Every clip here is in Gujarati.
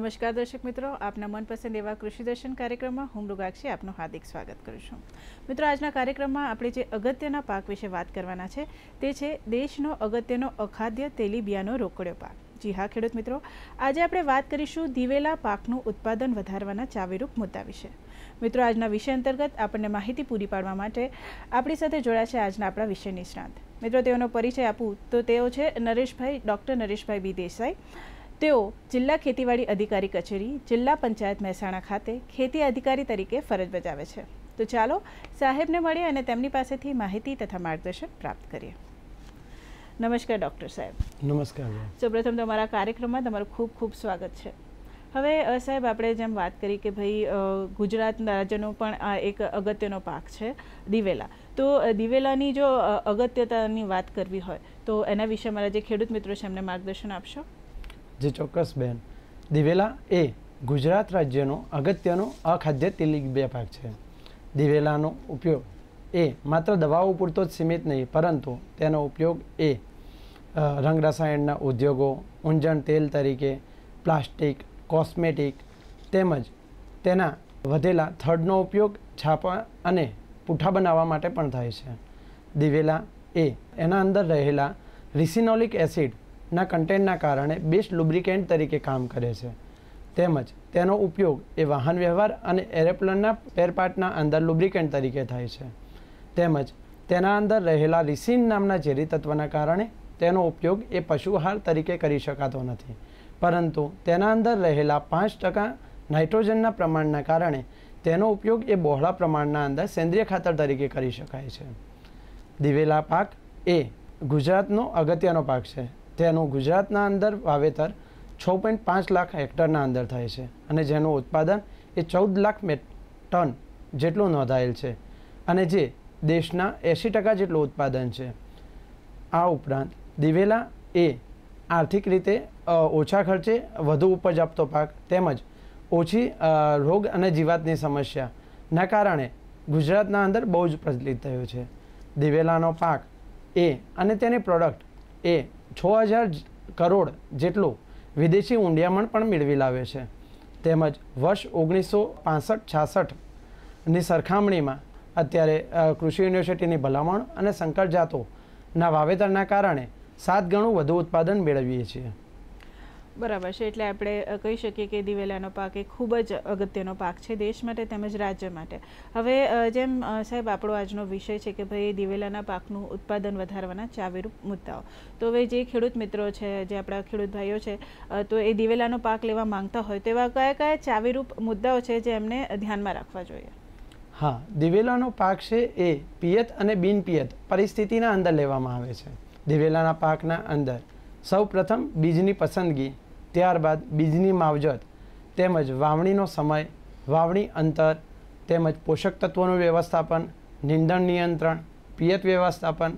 નમસ્કાર દર્શક મિત્રો આપના મનપસંદ એવા કૃષિ દર્શન કાર્યક્રમમાં હું મૃગાક્ષી આપનું હાર્દિક સ્વાગત કરું છું મિત્રો આજના કાર્યક્રમમાં આપણે જે અગત્યના પાક વિશે વાત કરવાના છે તે છે દેશનો અગત્યનો અખાદ્ય તેલીબિયાનો રોકડ્યો પાક જી હા ખેડૂત મિત્રો આજે આપણે વાત કરીશું દિવેલા પાકનું ઉત્પાદન વધારવાના ચાવીરૂપ મુદ્દા વિશે મિત્રો આજના વિષય અંતર્ગત આપણને માહિતી પૂરી પાડવા માટે આપણી સાથે જોડાશે આજના આપણા વિષય નિષ્ણાંત મિત્રો તેઓનો પરિચય આપું તો તેઓ છે નરેશભાઈ ડૉક્ટર નરેશભાઈ બી દેસાઈ તેઓ જિલ્લા ખેતીવાડી અધિકારી કચેરી જિલ્લા પંચાયત મહેસાણા ખાતે ખેતી અધિકારી તરીકે ફરજ બજાવે છે તો ચાલો સાહેબને મળીએ અને તેમની પાસેથી માહિતી તથા માર્ગદર્શન પ્રાપ્ત કરીએ નમસ્કાર ડૉક્ટર સાહેબ નમસ્કાર સૌપ્રથમ તો તમારા કાર્યક્રમમાં તમારું ખૂબ ખૂબ સ્વાગત છે હવે સાહેબ આપણે જેમ વાત કરી કે ભાઈ ગુજરાત રાજ્યનો પણ આ એક અગત્યનો પાક છે દિવેલા તો દિવેલાની જો અગત્યતાની વાત કરવી હોય તો એના વિશે મારા જે ખેડૂત મિત્રો છે એમને માર્ગદર્શન આપશો જે ચોક્કસ બેન દિવેલા એ ગુજરાત રાજ્યનો અગત્યનો અખાદ્ય તિલિક બે પાક છે દિવેલાનો ઉપયોગ એ માત્ર દવાઓ પૂરતો જ સીમિત નહીં પરંતુ તેનો ઉપયોગ એ રંગ રસાયણના ઉદ્યોગો ઊંજણ તેલ તરીકે પ્લાસ્ટિક કોસ્મેટિક તેમજ તેના વધેલા થડનો ઉપયોગ છાપા અને પૂઠા બનાવવા માટે પણ થાય છે દિવેલા એ એના અંદર રહેલા રિસિનોલિક એસિડ ના કન્ટેન્ટના કારણે બેસ્ટ લુબ્રિકેન્ટ તરીકે કામ કરે છે તેમજ તેનો ઉપયોગ એ વાહન વ્યવહાર અને એરોપ્લેનના પેરપાર્ટના અંદર લુબ્રિકેન્ટ તરીકે થાય છે તેમજ તેના અંદર રહેલા રિસિન નામના ઝેરી તત્વના કારણે તેનો ઉપયોગ એ પશુહાર તરીકે કરી શકાતો નથી પરંતુ તેના અંદર રહેલા પાંચ ટકા નાઇટ્રોજનના પ્રમાણના કારણે તેનો ઉપયોગ એ બહોળા પ્રમાણના અંદર સેન્દ્રિય ખાતર તરીકે કરી શકાય છે દિવેલા પાક એ ગુજરાતનો અગત્યનો પાક છે તેનું ગુજરાતના અંદર વાવેતર છ પોઈન્ટ પાંચ લાખ હેક્ટરના અંદર થાય છે અને જેનું ઉત્પાદન એ ચૌદ લાખ મે ટન જેટલું નોંધાયેલ છે અને જે દેશના એંશી ટકા જેટલું ઉત્પાદન છે આ ઉપરાંત દિવેલા એ આર્થિક રીતે ઓછા ખર્ચે વધુ ઉપજ આપતો પાક તેમજ ઓછી રોગ અને જીવાતની સમસ્યાના કારણે ગુજરાતના અંદર બહુ જ પ્રચલિત થયો છે દિવેલાનો પાક એ અને તેની પ્રોડક્ટ એ છ હજાર કરોડ જેટલું વિદેશી ઊંડિયામણ પણ મેળવી લાવે છે તેમજ વર્ષ ઓગણીસો પાસઠ છાસઠની સરખામણીમાં અત્યારે કૃષિ યુનિવર્સિટીની ભલામણ અને સંકટજાતોના વાવેતરના કારણે સાત ગણું વધુ ઉત્પાદન મેળવીએ છીએ બરાબર છે એટલે આપણે કહી શકીએ કે દિવેલાનો પાક એ ખૂબ જ અગત્યનો પાક છે દેશ માટે તેમજ રાજ્ય માટે હવે જેમ સાહેબ આપણો આજનો વિષય છે કે ભાઈ દિવેલાના પાકનું ઉત્પાદન વધારવાના ચાવીરૂપ મુદ્દાઓ તો હવે જે ખેડૂત મિત્રો છે જે આપણા ખેડૂત ભાઈઓ છે તો એ દિવેલાનો પાક લેવા માંગતા હોય તેવા કયા કયા ચાવીરૂપ મુદ્દાઓ છે જે એમને ધ્યાનમાં રાખવા જોઈએ હા દિવેલાનો પાક છે એ પિયત અને બિનપિયત પરિસ્થિતિના અંદર લેવામાં આવે છે દિવેલાના પાકના અંદર સૌ પ્રથમ બીજની પસંદગી ત્યારબાદ બીજની માવજત તેમજ વાવણીનો સમય વાવણી અંતર તેમજ પોષક તત્વોનું વ્યવસ્થાપન નીંદણ નિયંત્રણ પિયત વ્યવસ્થાપન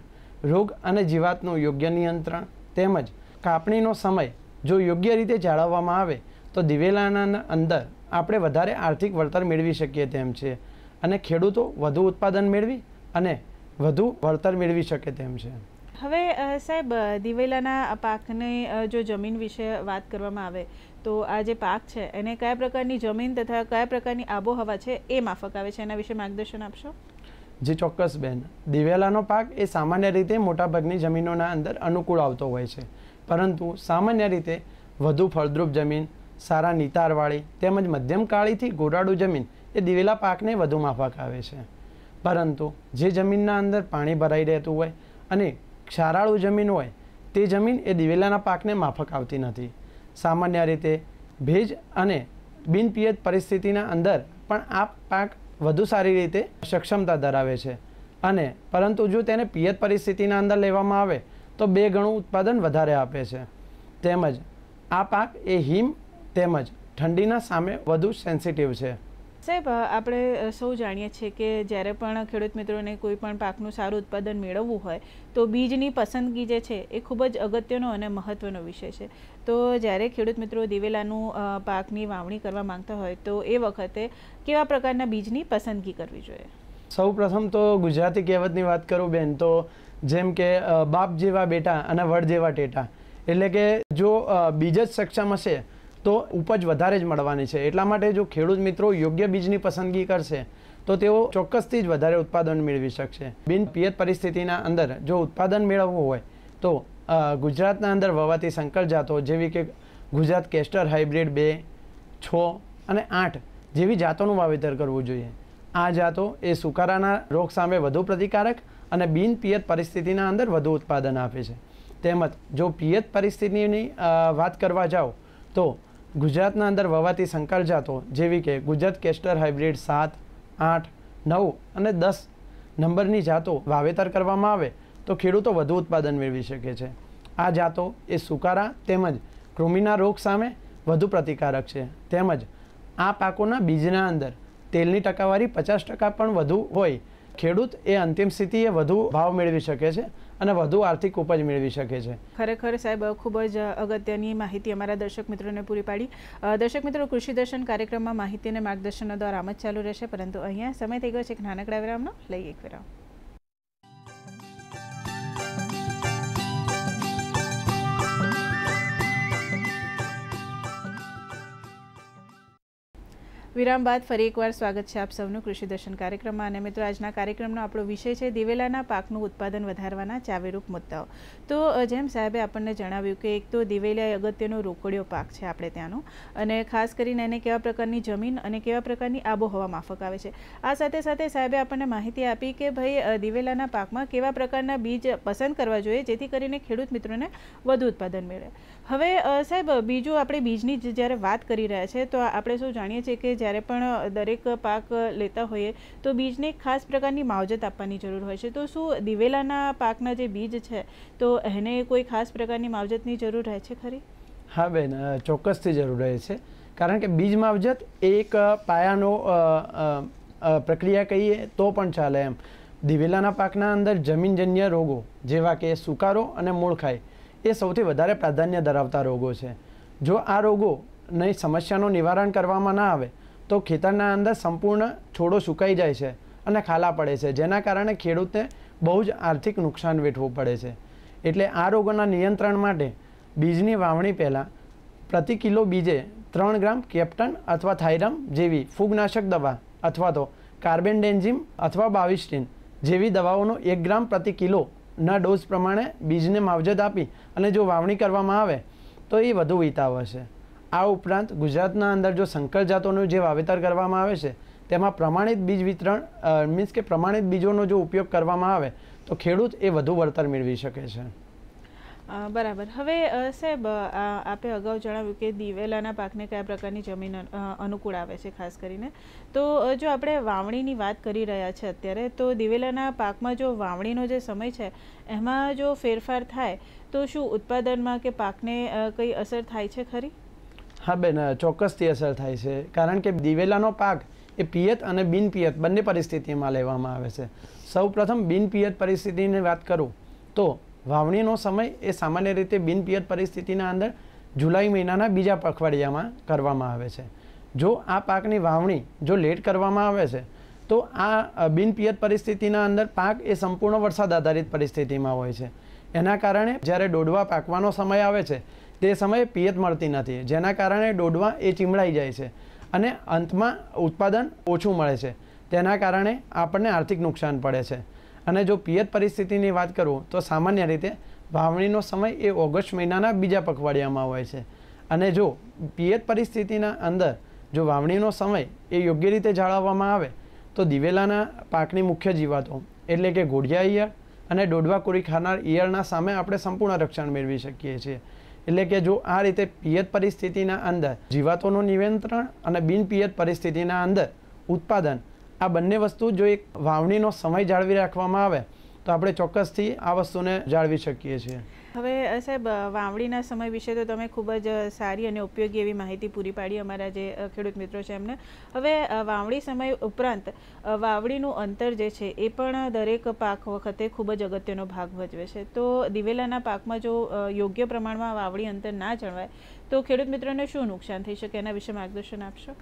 રોગ અને જીવાતનું યોગ્ય નિયંત્રણ તેમજ કાપણીનો સમય જો યોગ્ય રીતે જાળવવામાં આવે તો દિવેલાના અંદર આપણે વધારે આર્થિક વળતર મેળવી શકીએ તેમ છે અને ખેડૂતો વધુ ઉત્પાદન મેળવી અને વધુ વળતર મેળવી શકે તેમ છે હવે સાહેબ દિવેલાના પાકને જો જમીન વિશે વાત કરવામાં આવે તો આ જે પાક છે એને કયા પ્રકારની જમીન તથા કયા પ્રકારની આબોહવા છે એ માફક આવે છે એના વિશે માર્ગદર્શન આપશો જે ચોક્કસ બેન દિવેલાનો પાક એ સામાન્ય રીતે મોટાભાગની જમીનોના અંદર અનુકૂળ આવતો હોય છે પરંતુ સામાન્ય રીતે વધુ ફળદ્રુપ જમીન સારા નિતારવાળી તેમજ મધ્યમ કાળીથી ગોરાડુ જમીન એ દિવેલા પાકને વધુ માફક આવે છે પરંતુ જે જમીનના અંદર પાણી ભરાઈ રહેતું હોય અને ક્ષારાળુ જમીન હોય તે જમીન એ દિવેલાના પાકને માફક આવતી નથી સામાન્ય રીતે ભેજ અને બિનપિયત પરિસ્થિતિના અંદર પણ આ પાક વધુ સારી રીતે સક્ષમતા ધરાવે છે અને પરંતુ જો તેને પિયત પરિસ્થિતિના અંદર લેવામાં આવે તો બે ગણું ઉત્પાદન વધારે આપે છે તેમજ આ પાક એ હિમ તેમજ ઠંડીના સામે વધુ સેન્સિટિવ છે સાહેબ આપણે સૌ જાણીએ છીએ કે જ્યારે પણ ખેડૂત મિત્રોને કોઈ પણ પાકનું સારું ઉત્પાદન મેળવવું હોય તો બીજની પસંદગી જે છે એ ખૂબ જ અગત્યનો અને મહત્વનો વિષય છે તો જ્યારે ખેડૂત મિત્રો દિવેલાનું પાકની વાવણી કરવા માંગતા હોય તો એ વખતે કેવા પ્રકારના બીજની પસંદગી કરવી જોઈએ સૌ પ્રથમ તો ગુજરાતી કહેવતની વાત કરું બેન તો જેમ કે બાપ જેવા બેટા અને વડ જેવા ટેટા એટલે કે જો બીજ જ સક્ષમ હશે તો ઉપજ વધારે જ મળવાની છે એટલા માટે જો ખેડૂત મિત્રો યોગ્ય બીજની પસંદગી કરશે તો તેઓ ચોક્કસથી જ વધારે ઉત્પાદન મેળવી શકશે બિન પિયત પરિસ્થિતિના અંદર જો ઉત્પાદન મેળવવું હોય તો ગુજરાતના અંદર વવાતી સંકર જાતો જેવી કે ગુજરાત કેસ્ટર હાઇબ્રિડ બે છ અને આઠ જેવી જાતોનું વાવેતર કરવું જોઈએ આ જાતો એ સુકારાના રોગ સામે વધુ પ્રતિકારક અને બિન પિયત પરિસ્થિતિના અંદર વધુ ઉત્પાદન આપે છે તેમજ જો પિયત પરિસ્થિતિની વાત કરવા જાઓ તો ગુજરાતના અંદર વવાતી સંકર જાતો જેવી કે ગુજરાત કેસ્ટર હાઇબ્રિડ સાત આઠ નવ અને દસ નંબરની જાતો વાવેતર કરવામાં આવે તો ખેડૂતો વધુ ઉત્પાદન મેળવી શકે છે આ જાતો એ સુકારા તેમજ કૃમિના રોગ સામે વધુ પ્રતિકારક છે તેમજ આ પાકોના બીજના અંદર તેલની ટકાવારી પચાસ ટકા પણ વધુ હોય ખેડૂત એ અંતિમ સ્થિતિએ વધુ ભાવ મેળવી શકે છે અને વધુ આર્થિક ઉપજ મેળવી શકે છે ખરેખર સાહેબ ખૂબ જ અગત્યની માહિતી અમારા દર્શક મિત્રોને પૂરી પાડી દર્શક મિત્રો કૃષિ દર્શન કાર્યક્રમમાં માહિતી અને માર્ગદર્શનનો દ્વારા આમ જ ચાલુ રહેશે પરંતુ અહીંયા સમય થઈ ગયો છે એક નાનકડા વિરામનો લઈ એક વિરામ વિરામ બાદ ફરી એકવાર સ્વાગત છે આપ સૌનું કૃષિ દર્શન કાર્યક્રમમાં અને મિત્રો આજના કાર્યક્રમનો આપણો વિષય છે દિવેલાના પાકનું ઉત્પાદન વધારવાના ચાવેરૂપ મુદ્દાઓ તો જેમ સાહેબે આપણને જણાવ્યું કે એક તો દિવેલા અગત્યનો રોકડિયો પાક છે આપણે ત્યાંનો અને ખાસ કરીને એને કેવા પ્રકારની જમીન અને કેવા પ્રકારની આબોહવા માફક આવે છે આ સાથે સાથે સાહેબે આપણને માહિતી આપી કે ભાઈ દિવેલાના પાકમાં કેવા પ્રકારના બીજ પસંદ કરવા જોઈએ જેથી કરીને ખેડૂત મિત્રોને વધુ ઉત્પાદન મેળવે હવે સાહેબ બીજું આપણે બીજની જ્યારે વાત કરી રહ્યા છે તો આપણે શું જાણીએ છીએ કે જ્યારે પણ દરેક પાક લેતા હોઈએ તો બીજને ખાસ પ્રકારની માવજત આપવાની જરૂર હોય છે તો શું દિવેલાના પાકના જે બીજ છે તો એને કોઈ ખાસ પ્રકારની માવજતની જરૂર રહે છે ખરી હા બેન ચોક્કસથી જરૂર રહે છે કારણ કે બીજ માવજત એક પાયાનો પ્રક્રિયા કહીએ તો પણ ચાલે એમ દિવેલાના પાકના અંદર જમીનજન્ય રોગો જેવા કે સુકારો અને મૂળખાય એ સૌથી વધારે પ્રાધાન્ય ધરાવતા રોગો છે જો આ રોગોને સમસ્યાનું નિવારણ કરવામાં ના આવે તો ખેતરના અંદર સંપૂર્ણ છોડો સુકાઈ જાય છે અને ખાલા પડે છે જેના કારણે ખેડૂતને બહુ જ આર્થિક નુકસાન વેઠવું પડે છે એટલે આ રોગોના નિયંત્રણ માટે બીજની વાવણી પહેલાં પ્રતિ કિલો બીજે ત્રણ ગ્રામ કેપ્ટન અથવા થાઇરામ જેવી ફૂગનાશક દવા અથવા તો કાર્બેન ડેન્ઝિમ અથવા બાવિસ્ટીન જેવી દવાઓનો એક ગ્રામ પ્રતિ કિલો ના ડોઝ પ્રમાણે બીજને માવજત આપી અને જો વાવણી કરવામાં આવે તો એ વધુ વીતાવે છે આ ઉપરાંત ગુજરાતના અંદર જો સંકર જાતોનું જે વાવેતર કરવામાં આવે છે તેમાં પ્રમાણિત બીજ વિતરણ મીન્સ કે પ્રમાણિત બીજોનો જો ઉપયોગ કરવામાં આવે તો ખેડૂત એ વધુ વળતર મેળવી શકે છે બરાબર હવે સાહેબ આપે અગાઉ જણાવ્યું કે દિવેલાના પાકને કયા પ્રકારની જમીન અનુકૂળ આવે છે ખાસ કરીને તો જો આપણે વાવણીની વાત કરી રહ્યા છે અત્યારે તો દિવેલાના પાકમાં જો વાવણીનો જે સમય છે એમાં જો ફેરફાર થાય તો શું ઉત્પાદનમાં કે પાકને કંઈ અસર થાય છે ખરી હા બેન ચોક્કસથી અસર થાય છે કારણ કે દિવેલાનો પાક એ પિયત અને બિનપિયત બંને પરિસ્થિતિમાં લેવામાં આવે છે સૌ પ્રથમ બિનપિયત પરિસ્થિતિની વાત કરું તો વાવણીનો સમય એ સામાન્ય રીતે બિનપિયત પરિસ્થિતિના અંદર જુલાઈ મહિનાના બીજા પખવાડિયામાં કરવામાં આવે છે જો આ પાકની વાવણી જો લેટ કરવામાં આવે છે તો આ બિનપિયત પરિસ્થિતિના અંદર પાક એ સંપૂર્ણ વરસાદ આધારિત પરિસ્થિતિમાં હોય છે એના કારણે જ્યારે ડોડવા પાકવાનો સમય આવે છે તે સમયે પિયત મળતી નથી જેના કારણે ડોડવા એ ચીમડાઈ જાય છે અને અંતમાં ઉત્પાદન ઓછું મળે છે તેના કારણે આપણને આર્થિક નુકસાન પડે છે અને જો પિયત પરિસ્થિતિની વાત કરું તો સામાન્ય રીતે વાવણીનો સમય એ ઓગસ્ટ મહિનાના બીજા પખવાડિયામાં હોય છે અને જો પિયત પરિસ્થિતિના અંદર જો વાવણીનો સમય એ યોગ્ય રીતે જાળવવામાં આવે તો દિવેલાના પાકની મુખ્ય જીવાતો એટલે કે ઘોડિયા ઈયળ અને ડોડવા કુરી ખાનાર ઈયળના સામે આપણે સંપૂર્ણ રક્ષણ મેળવી શકીએ છીએ એટલે કે જો આ રીતે પિયત પરિસ્થિતિના અંદર જીવાતોનું નિયંત્રણ અને બિનપિયત પરિસ્થિતિના અંદર ઉત્પાદન આ બંને વસ્તુ જો એક વાવણીનો સમય જાળવી રાખવામાં આવે તો આપણે ચોક્કસથી આ વસ્તુને જાળવી શકીએ છીએ હવે સાહેબ વાવણીના સમય વિશે તો તમે ખૂબ જ સારી અને ઉપયોગી એવી માહિતી પૂરી પાડી અમારા જે ખેડૂત મિત્રો છે એમને હવે વાવણી સમય ઉપરાંત વાવણીનું અંતર જે છે એ પણ દરેક પાક વખતે ખૂબ જ અગત્યનો ભાગ ભજવે છે તો દિવેલાના પાકમાં જો યોગ્ય પ્રમાણમાં વાવણી અંતર ના જળવાય તો ખેડૂત મિત્રોને શું નુકસાન થઈ શકે એના વિશે માર્ગદર્શન આપશો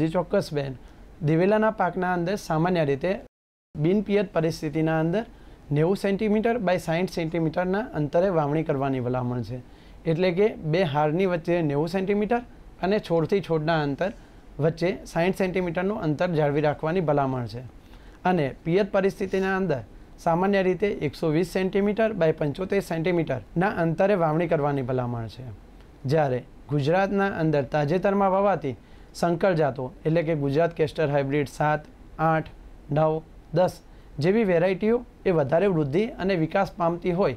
જી ચોક્કસ બેન દિવેલાના પાકના અંદર સામાન્ય રીતે બિનપિયત પરિસ્થિતિના અંદર નેવું સેન્ટીમીટર બાય સાઠ સેન્ટીમીટરના અંતરે વાવણી કરવાની ભલામણ છે એટલે કે બે હારની વચ્ચે નેવું સેન્ટીમીટર અને છોડથી છોડના અંતર વચ્ચે સાઠ સેન્ટીમીટરનું અંતર જાળવી રાખવાની ભલામણ છે અને પિયત પરિસ્થિતિના અંદર સામાન્ય રીતે એકસો વીસ સેન્ટીમીટર બાય પંચોતેર સેન્ટીમીટરના અંતરે વાવણી કરવાની ભલામણ છે જ્યારે ગુજરાતના અંદર તાજેતરમાં વાવાતી સંકળ જાતો એટલે કે ગુજરાત કેસ્ટર હાઇબ્રિડ સાત આઠ નવ દસ જેવી વેરાયટીઓ એ વધારે વૃદ્ધિ અને વિકાસ પામતી હોય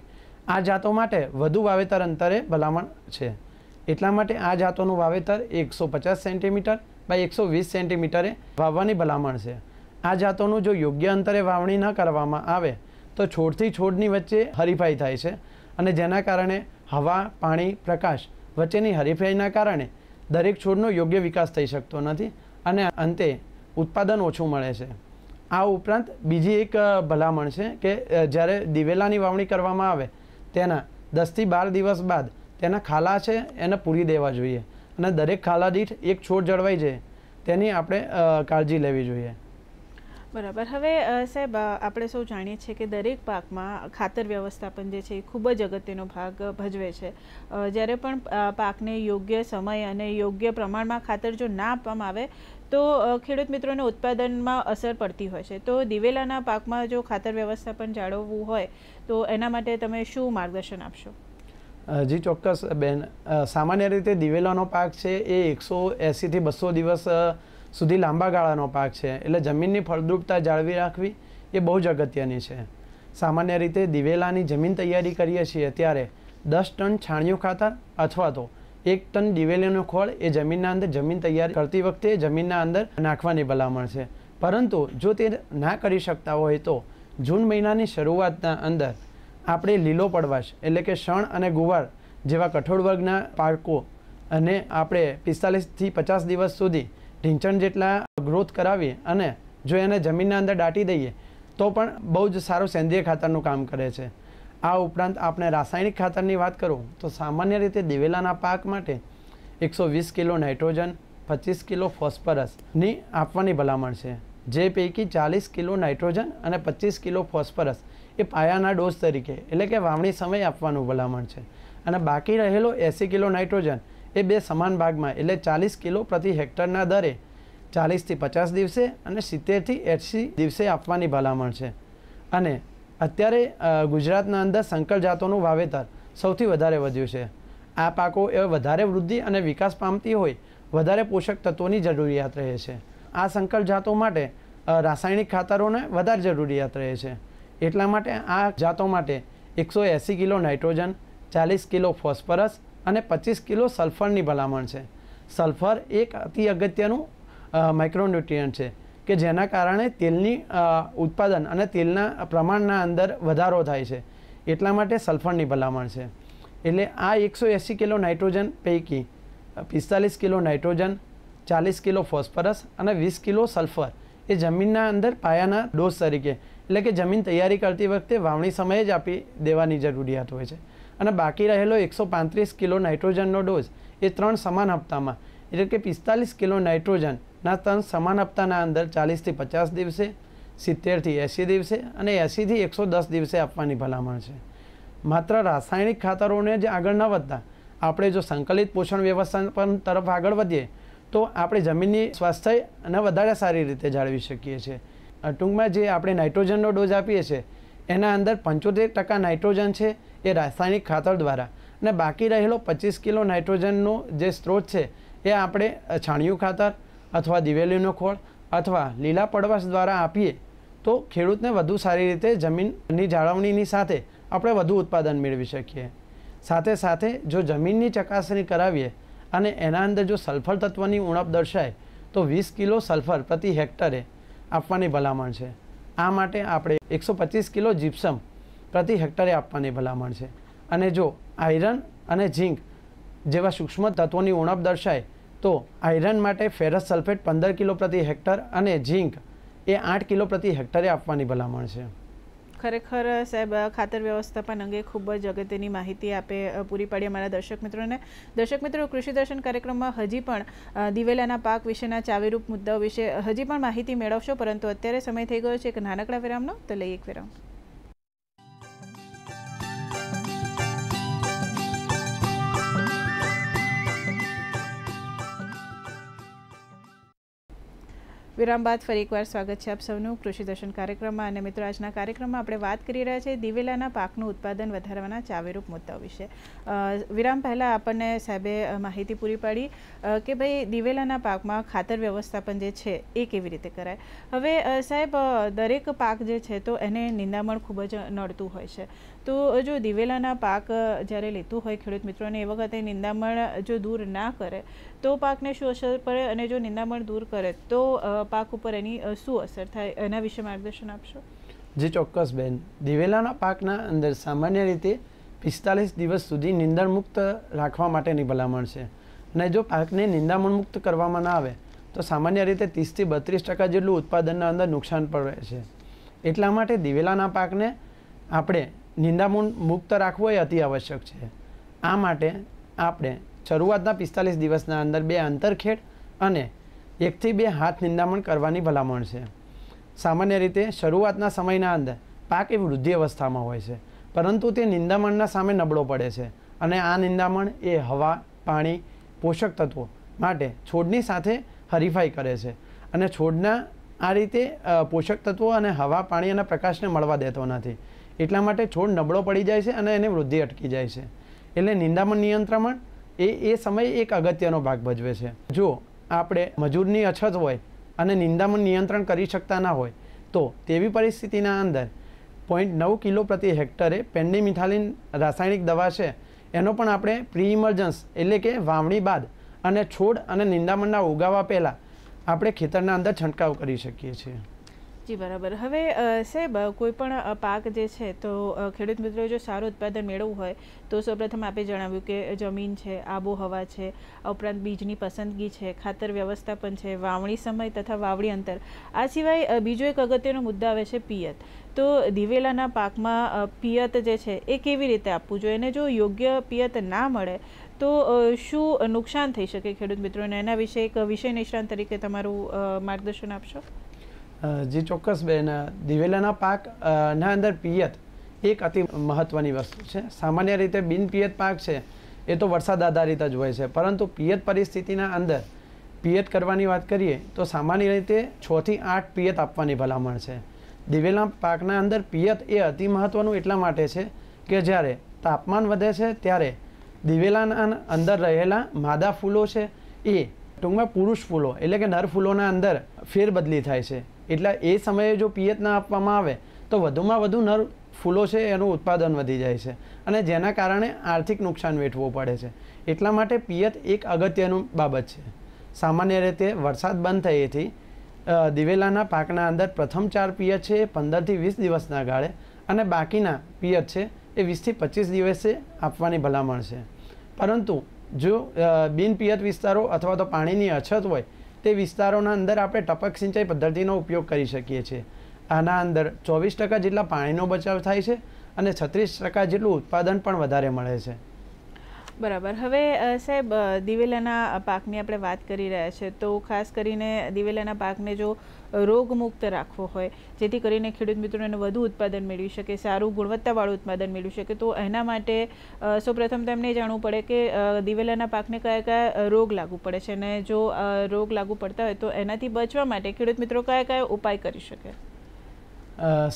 આ જાતો માટે વધુ વાવેતર અંતરે ભલામણ છે એટલા માટે આ જાતોનું વાવેતર એકસો પચાસ સેન્ટીમીટર બાય એકસો વીસ સેન્ટીમીટરે વાવવાની ભલામણ છે આ જાતોનું જો યોગ્ય અંતરે વાવણી ન કરવામાં આવે તો છોડથી છોડની વચ્ચે હરીફાઈ થાય છે અને જેના કારણે હવા પાણી પ્રકાશ વચ્ચેની હરીફાઈના કારણે દરેક છોડનો યોગ્ય વિકાસ થઈ શકતો નથી અને અંતે ઉત્પાદન ઓછું મળે છે આ ઉપરાંત બીજી એક ભલામણ છે કે જ્યારે દિવેલાની વાવણી કરવામાં આવે તેના દસથી બાર દિવસ બાદ તેના ખાલા છે એને પૂરી દેવા જોઈએ અને દરેક ખાલા દીઠ એક છોડ જળવાઈ જાય તેની આપણે કાળજી લેવી જોઈએ બરાબર હવે સાહેબ આપણે સૌ જાણીએ છીએ કે દરેક પાકમાં ખાતર વ્યવસ્થાપન જે છે એ ખૂબ જ અગત્યનો ભાગ ભજવે છે જ્યારે પણ પાકને યોગ્ય સમય અને યોગ્ય પ્રમાણમાં ખાતર જો ના આપવામાં આવે તો ખેડૂત મિત્રોને ઉત્પાદનમાં અસર પડતી હોય છે તો દિવેલાના પાકમાં જો ખાતર વ્યવસ્થાપન જાળવવું હોય તો એના માટે તમે શું માર્ગદર્શન આપશો જી ચોક્કસ બેન સામાન્ય રીતે દિવેલાનો પાક છે એ એકસો એંસીથી બસો દિવસ સુધી લાંબા ગાળાનો પાક છે એટલે જમીનની ફળદ્રુપતા જાળવી રાખવી એ બહુ જ અગત્યની છે સામાન્ય રીતે દિવેલાની જમીન તૈયારી કરીએ છીએ ત્યારે દસ ટન છાણિયું ખાતર અથવા તો એક ટન દિવેલીનો ખોળ એ જમીનના અંદર જમીન તૈયાર કરતી વખતે જમીનના અંદર નાખવાની ભલામણ છે પરંતુ જો તે ના કરી શકતા હોય તો જૂન મહિનાની શરૂઆતના અંદર આપણે લીલો પડવાશ એટલે કે શણ અને ગુવાર જેવા કઠોળ વર્ગના પાકો અને આપણે પિસ્તાલીસથી પચાસ દિવસ સુધી ઢીંચણ જેટલા ગ્રોથ કરાવી અને જો એને જમીનના અંદર દાટી દઈએ તો પણ બહુ જ સારું સેન્દ્રિય ખાતરનું કામ કરે છે આ ઉપરાંત આપણે રાસાયણિક ખાતરની વાત કરું તો સામાન્ય રીતે દિવેલાના પાક માટે એકસો વીસ કિલો નાઇટ્રોજન પચીસ કિલો ફોસ્ફરસની આપવાની ભલામણ છે જે પૈકી ચાલીસ કિલો નાઇટ્રોજન અને પચીસ કિલો ફોસ્ફરસ એ પાયાના ડોઝ તરીકે એટલે કે વાવણી સમય આપવાનું ભલામણ છે અને બાકી રહેલો એંસી કિલો નાઇટ્રોજન એ બે સમાન ભાગમાં એટલે ચાલીસ કિલો પ્રતિ હેક્ટરના દરે ચાલીસથી પચાસ દિવસે અને સિત્તેરથી એંસી દિવસે આપવાની ભલામણ છે અને અત્યારે ગુજરાતના અંદર સંકર જાતોનું વાવેતર સૌથી વધારે વધ્યું છે આ પાકો એ વધારે વૃદ્ધિ અને વિકાસ પામતી હોય વધારે પોષક તત્વોની જરૂરિયાત રહે છે આ સંકર જાતો માટે રાસાયણિક ખાતરોને વધારે જરૂરિયાત રહે છે એટલા માટે આ જાતો માટે એકસો એંસી કિલો નાઇટ્રોજન ચાલીસ કિલો ફોસ્ફરસ અને પચીસ કિલો સલ્ફરની ભલામણ છે સલ્ફર એક અતિ અગત્યનું માઇક્રોન્યુટ્રિયન્ટ છે કે જેના કારણે તેલની ઉત્પાદન અને તેલના પ્રમાણના અંદર વધારો થાય છે એટલા માટે સલ્ફરની ભલામણ છે એટલે આ એકસો એંસી કિલો નાઇટ્રોજન પૈકી પિસ્તાલીસ કિલો નાઇટ્રોજન ચાલીસ કિલો ફોસ્ફરસ અને વીસ કિલો સલ્ફર એ જમીનના અંદર પાયાના ડોઝ તરીકે એટલે કે જમીન તૈયારી કરતી વખતે વાવણી સમયે જ આપી દેવાની જરૂરિયાત હોય છે અને બાકી રહેલો એકસો પાંત્રીસ કિલો નાઇટ્રોજનનો ડોઝ એ ત્રણ સમાન હપ્તામાં એટલે કે પિસ્તાલીસ કિલો નાઇટ્રોજનના ત્રણ સમાન હપ્તાના અંદર ચાલીસથી પચાસ દિવસે સિત્તેરથી એંસી દિવસે અને એંસીથી એકસો દસ દિવસે આપવાની ભલામણ છે માત્ર રાસાયણિક ખાતરોને જ આગળ ન વધતા આપણે જો સંકલિત પોષણ વ્યવસ્થા વ્યવસ્થાપન તરફ આગળ વધીએ તો આપણે જમીનની સ્વાસ્થ્ય અને વધારે સારી રીતે જાળવી શકીએ છીએ ટૂંકમાં જે આપણે નાઇટ્રોજનનો ડોઝ આપીએ છીએ એના અંદર પંચોતેર ટકા નાઇટ્રોજન છે એ રાસાયણિક ખાતર દ્વારા અને બાકી રહેલો પચીસ કિલો નાઇટ્રોજનનો જે સ્ત્રોત છે એ આપણે છાણિયું ખાતર અથવા દિવેલીનો ખોળ અથવા લીલા પડવાશ દ્વારા આપીએ તો ખેડૂતને વધુ સારી રીતે જમીનની જાળવણીની સાથે આપણે વધુ ઉત્પાદન મેળવી શકીએ સાથે સાથે જો જમીનની ચકાસણી કરાવીએ અને એના અંદર જો સલ્ફર તત્વની ઉણપ દર્શાય તો વીસ કિલો સલ્ફર પ્રતિ હેક્ટરે આપવાની ભલામણ છે આ માટે આપણે એકસો પચીસ કિલો જીપ્સમ પ્રતિ હેક્ટરે આપવાની ભલામણ છે અને જો આયરન અને ઝીંક જેવા સૂક્ષ્મ તત્વોની ઉણપ દર્શાય તો આયરન માટે ફેરસ સલ્ફેટ પંદર કિલો પ્રતિ હેક્ટર અને ઝીંક એ આઠ કિલો પ્રતિ હેક્ટરે આપવાની ભલામણ છે ખરેખર સાહેબ ખાતર વ્યવસ્થાપન અંગે ખૂબ જ અગત્યની માહિતી આપે પૂરી પાડી અમારા દર્શક મિત્રોને દર્શક મિત્રો કૃષિ દર્શન કાર્યક્રમમાં હજી પણ દિવેલાના પાક વિશેના ચાવીરૂપ મુદ્દાઓ વિશે હજી પણ માહિતી મેળવશો પરંતુ અત્યારે સમય થઈ ગયો છે એક નાનકડા વિરામનો તો લઈ એક વિરામ વિરામ બાદ ફરી એકવાર સ્વાગત છે આપ સૌનું કૃષિ દર્શન કાર્યક્રમમાં અને મિત્રો આજના કાર્યક્રમમાં આપણે વાત કરી રહ્યા છીએ દિવેલાના પાકનું ઉત્પાદન વધારવાના ચાવીરૂપ મુદ્દાઓ વિશે વિરામ પહેલાં આપણને સાહેબે માહિતી પૂરી પાડી કે ભાઈ દિવેલાના પાકમાં ખાતર વ્યવસ્થાપન જે છે એ કેવી રીતે કરાય હવે સાહેબ દરેક પાક જે છે તો એને નિંદામણ ખૂબ જ નડતું હોય છે તો જો દિવેલાના પાક જ્યારે લેતું હોય ખેડૂત મિત્રોને એ વખતે નિંદામણ જો દૂર ના કરે તો પાકને શું અસર પડે અને જો નિંદામણ દૂર કરે તો પાક ઉપર એની શું અસર થાય એના વિશે માર્ગદર્શન આપશો જે ચોક્કસ બેન દિવેલાના પાકના અંદર સામાન્ય રીતે પિસ્તાલીસ દિવસ સુધી નિંદણમુક્ત રાખવા માટેની ભલામણ છે અને જો પાકને નિંદામણ મુક્ત કરવામાં ના આવે તો સામાન્ય રીતે ત્રીસથી બત્રીસ ટકા જેટલું ઉત્પાદનના અંદર નુકસાન પણ રહે છે એટલા માટે દિવેલાના પાકને આપણે નિંદામણ મુક્ત રાખવું એ અતિ આવશ્યક છે આ માટે આપણે શરૂઆતના પિસ્તાલીસ દિવસના અંદર બે અંતરખેડ અને એકથી બે હાથ નિંદામણ કરવાની ભલામણ છે સામાન્ય રીતે શરૂઆતના સમયના અંદર પાક એ વૃદ્ધિ અવસ્થામાં હોય છે પરંતુ તે નિંદામણના સામે નબળો પડે છે અને આ નિંદામણ એ હવા પાણી પોષક તત્વો માટે છોડની સાથે હરીફાઈ કરે છે અને છોડના આ રીતે પોષક તત્વો અને હવા પાણી અને પ્રકાશને મળવા દેતો નથી એટલા માટે છોડ નબળો પડી જાય છે અને એને વૃદ્ધિ અટકી જાય છે એટલે નિંદામણ નિયંત્રણ એ એ સમયે એક અગત્યનો ભાગ ભજવે છે જો આપણે મજૂરની અછત હોય અને નિંદામણ નિયંત્રણ કરી શકતા ના હોય તો તેવી પરિસ્થિતિના અંદર પોઈન્ટ નવ કિલો પ્રતિ હેક્ટરે પેન્ડીમિથાલિન રાસાયણિક દવા છે એનો પણ આપણે પ્રી ઇમર્જન્સ એટલે કે વાવણી બાદ અને છોડ અને નિંદામણના ઉગાવા પહેલાં આપણે ખેતરના અંદર છંટકાવ કરી શકીએ છીએ જી બરાબર હવે સાહેબ કોઈ પણ પાક જે છે તો ખેડૂત મિત્રોએ જો સારું ઉત્પાદન મેળવવું હોય તો સૌપ્રથમ આપે જણાવ્યું કે જમીન છે આબોહવા છે ઉપરાંત બીજની પસંદગી છે ખાતર વ્યવસ્થાપન છે વાવણી સમય તથા વાવણી અંતર આ સિવાય બીજો એક અગત્યનો મુદ્દો આવે છે પિયત તો દિવેલાના પાકમાં પિયત જે છે એ કેવી રીતે આપવું જોઈએ અને જો યોગ્ય પિયત ના મળે તો શું નુકસાન થઈ શકે ખેડૂત મિત્રોને એના વિશે એક વિષય નિષ્ણાંત તરીકે તમારું માર્ગદર્શન આપશો જે ચોક્કસ બેન દિવેલાના પાકના અંદર પિયત એક અતિ મહત્ત્વની વસ્તુ છે સામાન્ય રીતે બિનપિયત પાક છે એ તો વરસાદ આધારિત જ હોય છે પરંતુ પિયત પરિસ્થિતિના અંદર પિયત કરવાની વાત કરીએ તો સામાન્ય રીતે છથી આઠ પિયત આપવાની ભલામણ છે દિવેલા પાકના અંદર પિયત એ અતિ મહત્ત્વનું એટલા માટે છે કે જ્યારે તાપમાન વધે છે ત્યારે દિવેલાના અંદર રહેલા માદા ફૂલો છે એ ટૂંકમાં પુરુષ ફૂલો એટલે કે નર ફૂલોના અંદર ફેરબદલી થાય છે એટલે એ સમયે જો પિયત ના આપવામાં આવે તો વધુમાં વધુ નર ફૂલો છે એનું ઉત્પાદન વધી જાય છે અને જેના કારણે આર્થિક નુકસાન વેઠવું પડે છે એટલા માટે પિયત એક અગત્યનું બાબત છે સામાન્ય રીતે વરસાદ બંધ થયેથી દિવેલાના પાકના અંદર પ્રથમ ચાર પિયત છે એ પંદરથી વીસ દિવસના ગાળે અને બાકીના પિયત છે એ વીસથી પચીસ દિવસે આપવાની ભલામણ છે પરંતુ જો બિનપિયત વિસ્તારો અથવા તો પાણીની અછત હોય તે વિસ્તારોના અંદર આપણે ટપક સિંચાઈ પદ્ધતિનો ઉપયોગ કરી શકીએ છીએ આના અંદર ચોવીસ ટકા જેટલા પાણીનો બચાવ થાય છે અને છત્રીસ ટકા જેટલું ઉત્પાદન પણ વધારે મળે છે બરાબર હવે સાહેબ દિવેલાના પાકની આપણે વાત કરી રહ્યા છીએ તો ખાસ કરીને દિવેલાના પાકને જો રોગમુક્ત રાખવો હોય જેથી કરીને ખેડૂત મિત્રોને વધુ ઉત્પાદન મેળવી શકે સારું ગુણવત્તાવાળું ઉત્પાદન મેળવી શકે તો એના માટે સૌપ્રથમ તેમને જાણવું પડે કે દિવેલાના પાકને કયા કયા રોગ લાગુ પડે છે અને જો રોગ લાગુ પડતા હોય તો એનાથી બચવા માટે ખેડૂત મિત્રો કયા કયા ઉપાય કરી શકે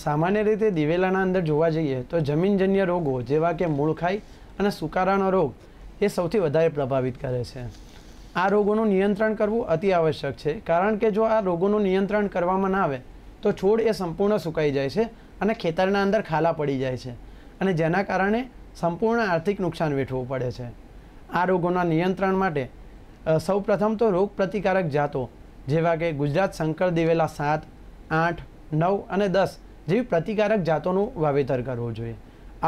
સામાન્ય રીતે દિવેલાના અંદર જોવા જઈએ તો જમીનજન્ય રોગો જેવા કે મૂળખાઈ અને સુકારાનો રોગ એ સૌથી વધારે પ્રભાવિત કરે છે આ રોગોનું નિયંત્રણ કરવું અતિ આવશ્યક છે કારણ કે જો આ રોગોનું નિયંત્રણ કરવામાં ના આવે તો છોડ એ સંપૂર્ણ સુકાઈ જાય છે અને ખેતરના અંદર ખાલા પડી જાય છે અને જેના કારણે સંપૂર્ણ આર્થિક નુકસાન વેઠવું પડે છે આ રોગોના નિયંત્રણ માટે સૌપ્રથમ તો રોગ પ્રતિકારક જાતો જેવા કે ગુજરાત શંકર દિવેલા સાત આઠ નવ અને દસ જેવી પ્રતિકારક જાતોનું વાવેતર કરવું જોઈએ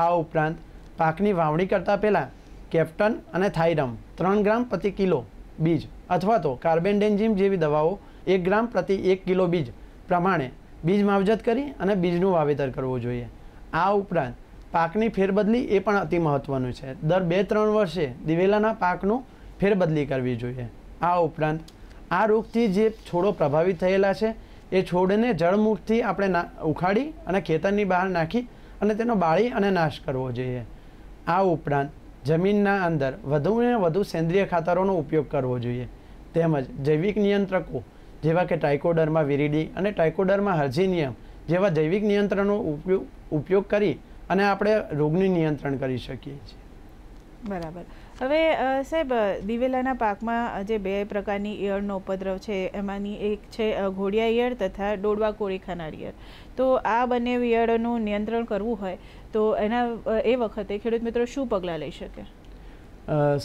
આ ઉપરાંત પાકની વાવણી કરતાં પહેલાં કેપ્ટન અને થાઇરમ ત્રણ ગ્રામ પ્રતિ કિલો બીજ અથવા તો કાર્બેન્ડેન્ઝિમ જેવી દવાઓ એક ગ્રામ પ્રતિ એક કિલો બીજ પ્રમાણે બીજ માવજત કરી અને બીજનું વાવેતર કરવું જોઈએ આ ઉપરાંત પાકની ફેરબદલી એ પણ અતિ મહત્ત્વનું છે દર બે ત્રણ વર્ષે દિવેલાના પાકનું ફેરબદલી કરવી જોઈએ આ ઉપરાંત આ રોગથી જે છોડો પ્રભાવિત થયેલા છે એ છોડને જળમુખથી આપણે ના ઉખાડી અને ખેતરની બહાર નાખી અને તેનો બાળી અને નાશ કરવો જોઈએ આ ઉપરાંત જમીનના અંદર વધુને વધુ સેન્દ્રિય ખાતરોનો ઉપયોગ કરવો જોઈએ તેમજ જૈવિક નિયંત્રકો જેવા કે ટાઇકોડરમાં વિરીડી અને ટાઇકોડરમાં હર્જિનિયમ જેવા જૈવિક નિયંત્રણનો ઉપયોગ કરી અને આપણે રોગનું નિયંત્રણ કરી શકીએ છીએ બરાબર હવે સાહેબ દિવેલાના પાકમાં જે બે પ્રકારની ઈયળનો ઉપદ્રવ છે એમાંની એક છે ઘોડિયા ઈયળ તથા ડોડવા કોળી ખાનાર ઈયળ તો આ બંને ઈયળનું નિયંત્રણ કરવું હોય તો એના એ વખતે ખેડૂત મિત્રો શું પગલાં લઈ શકે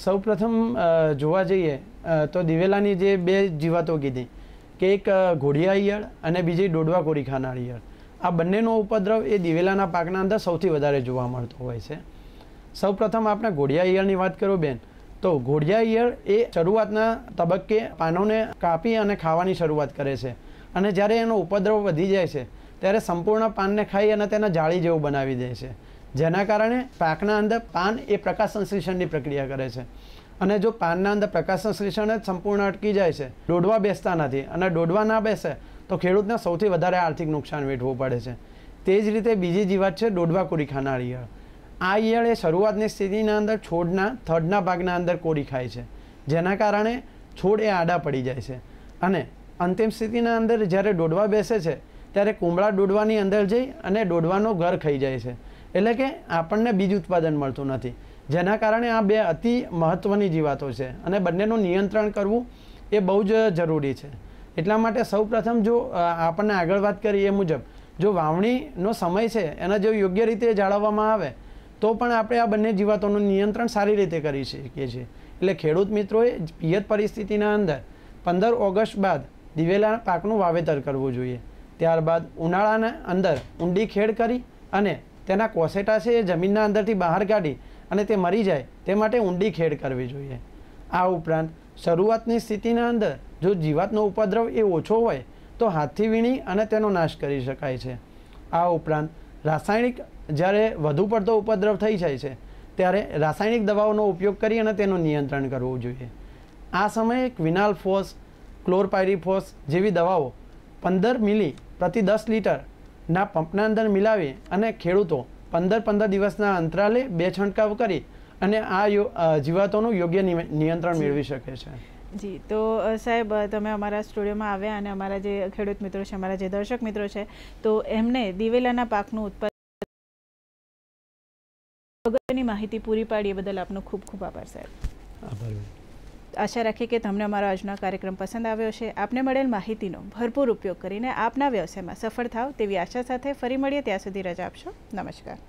સૌ પ્રથમ જોવા જઈએ તો દિવેલાની જે બે જીવાતો કીધી કે એક ઘોડિયા ઈયળ અને બીજી ડોડવા કોળી ખાનાર ઈયળ આ બંનેનો ઉપદ્રવ એ દિવેલાના પાકના અંદર સૌથી વધારે જોવા મળતો હોય છે સૌપ્રથમ આપણે ઘોડિયા ઈયળની વાત કરો બેન તો ઘોડિયા ઈયળ એ શરૂઆતના તબક્કે પાનોને કાપી અને ખાવાની શરૂઆત કરે છે અને જ્યારે એનો ઉપદ્રવ વધી જાય છે ત્યારે સંપૂર્ણ પાનને ખાઈ અને તેના જાળી જેવું બનાવી દે છે જેના કારણે પાકના અંદર પાન એ પ્રકાશ સંશ્લેષણની પ્રક્રિયા કરે છે અને જો પાનના અંદર પ્રકાશ સંશ્લેષણ જ સંપૂર્ણ અટકી જાય છે દોડવા બેસતા નથી અને દોડવા ના બેસે તો ખેડૂતને સૌથી વધારે આર્થિક નુકસાન વેઠવું પડે છે તે જ રીતે બીજી જીવાત છે દોડવા કુરી ખાનાર ઈયળ આ ઈયળ એ શરૂઆતની સ્થિતિના અંદર છોડના થડના ભાગના અંદર કોરી ખાય છે જેના કારણે છોડ એ આડા પડી જાય છે અને અંતિમ સ્થિતિના અંદર જ્યારે ડોડવા બેસે છે ત્યારે કુંબળા દોડવાની અંદર જઈ અને ડોડવાનો ઘર ખાઈ જાય છે એટલે કે આપણને બીજ ઉત્પાદન મળતું નથી જેના કારણે આ બે અતિ મહત્ત્વની જીવાતો છે અને બંનેનું નિયંત્રણ કરવું એ બહુ જ જરૂરી છે એટલા માટે સૌપ્રથમ જો આપણને આગળ વાત કરીએ એ મુજબ જો વાવણીનો સમય છે એના જો યોગ્ય રીતે જાળવવામાં આવે તો પણ આપણે આ બંને જીવાતોનું નિયંત્રણ સારી રીતે કરી શકીએ છીએ એટલે ખેડૂત મિત્રોએ પિયત પરિસ્થિતિના અંદર પંદર ઓગસ્ટ બાદ દિવેલા પાકનું વાવેતર કરવું જોઈએ ત્યારબાદ ઉનાળાના અંદર ઊંડી ખેડ કરી અને તેના કોસેટા છે એ જમીનના અંદરથી બહાર કાઢી અને તે મરી જાય તે માટે ઊંડી ખેડ કરવી જોઈએ આ ઉપરાંત શરૂઆતની સ્થિતિના અંદર જો જીવાતનો ઉપદ્રવ એ ઓછો હોય તો હાથથી વીણી અને તેનો નાશ કરી શકાય છે આ ઉપરાંત રાસાયણિક જ્યારે વધુ પડતો ઉપદ્રવ થઈ જાય છે ત્યારે રાસાયણિક દવાઓનો ઉપયોગ કરી અને તેનું નિયંત્રણ કરવું જોઈએ આ સમયે ક્વિનાલ ફોસ ક્લોરપાયરીફોસ જેવી દવાઓ પંદર મિલી પ્રતિ દસ લીટરના પંપના અંદર મિલાવી અને ખેડૂતો પંદર પંદર દિવસના અંતરાલે બે છંટકાવ કરી અને આ જીવાતોનું યોગ્ય નિયંત્રણ મેળવી શકે છે જી તો સાહેબ તમે અમારા સ્ટુડિયોમાં આવ્યા અને અમારા જે ખેડૂત મિત્રો છે અમારા જે દર્શક મિત્રો છે તો એમને દિવેલાના પાકનું ઉત્પાદન અગત્યની માહિતી પૂરી પાડી એ બદલ આપનો ખૂબ ખૂબ આભાર સાહેબ આભાર આશા રાખીએ કે તમને અમારો આજનો કાર્યક્રમ પસંદ આવ્યો છે આપને મળેલ માહિતીનો ભરપૂર ઉપયોગ કરીને આપના વ્યવસાયમાં સફળ થાવ તેવી આશા સાથે ફરી મળીએ ત્યાં સુધી રજા આપશો નમસ્કાર